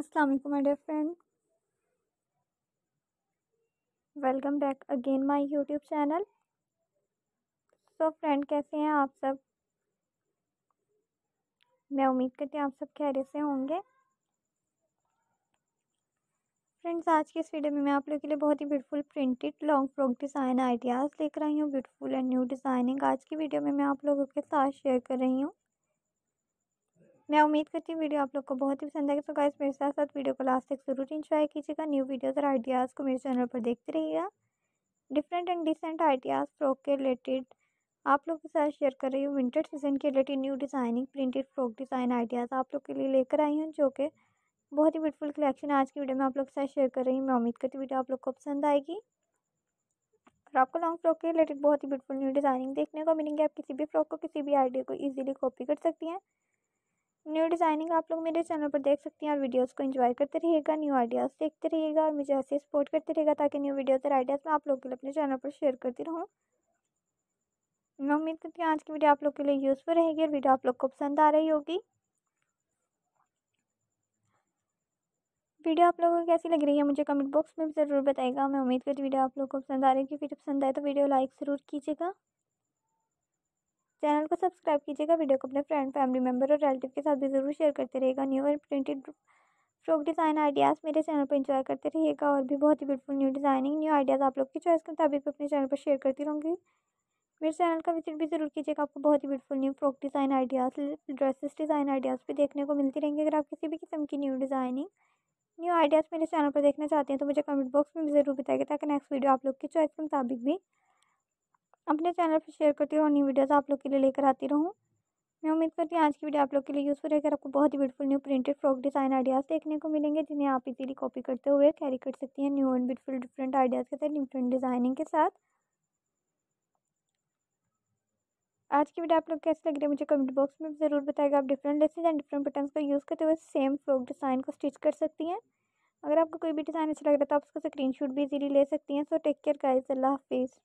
अस्सलाम वालेकुम my dear friend welcome back again my YouTube channel so friend कैसे हैं आप सब मैं उम्मीद करती हूँ आप सब खैरियत से होंगे फ्रेंड्स आज के इस वीडियो में मैं आप लोगों के लिए बहुत ही beautiful printed long frock design ideas लेकर आई हूँ ब्यूटीफुल एंड न्यू डिज़ाइनिंग आज की वीडियो में मैं आप लोगों के साथ शेयर कर रही हूँ मैं उम्मीद करती हूँ वीडियो आप लोग को बहुत ही पसंद आएगी तो गाइस मेरे साथ साथ वीडियो को लास्ट तक ज़रूर इंजॉय कीजिएगा न्यू वीडियोज़ और आइडियाज़ को मेरे चैनल पर देखते रहिएगा different and decent ideas frock के रिलेटेड आप लोग के साथ शेयर कर रही हूँ विंटर सीजन के related new designing printed frock design ideas आप लोग के लिए लेकर आई हूँ जो कि बहुत ही ब्यूटीफुल कलेक्शन आज की वीडियो में आप लोग के साथ शेयर कर रही हूँ मैं उम्मीद करती वीडियो आप लोग को पसंद आएगी और आपको लॉन्ग फ्रॉक के रिलेटेड बहुत ही ब्यूटीफुल न्यू डिज़ाइनिंग देखने को मिलेंगे आप किसी भी फ्रॉक को किसी भी आइडिया को ईजिली कॉपी कर सकती हैं न्यू डिज़ाइनिंग आप लोग मेरे चैनल पर देख सकते हैं और वीडियोस को एंजॉय करते रहिएगा न्यू आइडियाज़ देखते रहिएगा और मुझे ऐसे सपोर्ट करते रहिएगा ताकि न्यू वीडियोज़ और आइडियाज़ मैं आप लोगों के लिए अपने चैनल पर शेयर करती रहूँ मैं उम्मीद करती हूँ आज की वीडियो आप लोग के लिए यूज़फुल रहेगी और वीडियो आप लोग को पसंद आ रही होगी वीडियो आप लोगों को कैसी लग रही है मुझे कमेंट बॉक्स में ज़रूर बताएगा मैं उम्मीद करती वीडियो आप लोगों को पसंद आ रही है वीडियो पसंद आए तो वीडियो लाइक ज़रूर कीजिएगा चैनल को सब्सक्राइब कीजिएगा वीडियो को अपने फ्रेंड फैमिली मेम्बर और रिलेटिव के साथ भी ज़रूर शेयर करते रहेगा new and printed frock design ideas मेरे चैनल पर इंजॉय करते रहिएगा और भी बहुत ही beautiful new designing new ideas आप लोग की चॉइस के मुताबिक अपने चैनल पर शेयर करती रहूँगी मेरे चैनल का विजिट भी जरूर कीजिएगा आपको बहुत ही beautiful new frock design ideas dresses design ideas भी देखने को मिलती रहेंगी अगर आप किसी भी किस्म की न्यू डिज़ाइनिंग न्यू आइडियाज़ मेरे चैनल पर देखना चाहते हैं तो मुझे कमेंट बॉक्स में ज़रूर बताएगा ताकि नेक्स्ट वीडियो आप लोग की चॉइस के मुताबिक भी अपने चैनल पर शेयर करती और न्यू वीडियोज़ आप लोग के लिए लेकर आती रहूँ मैं उम्मीद करती हूँ आज की वीडियो आप लोग के लिए यूज़फुल रहेगी आपको बहुत ही beautiful new printed frock design ideas देखने को मिलेंगे जिन्हें आप इजीली कॉपी करते हुए कैरी कर सकती हैं new and beautiful different ideas के साथ डिफरेंट डिज़ाइनिंग के साथ आज की वीडियो आप लोग कैसे लग रही है मुझे कमेंट बॉक्स में ज़रूर बताएगा आप different laces and different buttons का यूज़ करते हुए सेम फ्रॉक डिज़ाइन को स्टिच कर सकती हैं अगर आपको कोई भी डिज़ाइन अच्छा लग रहा है तो आप उसका स्क्रीनशॉट भी इजीली ले सकती हैं सो टेक केयर गाइस अल्लाह हाफिज़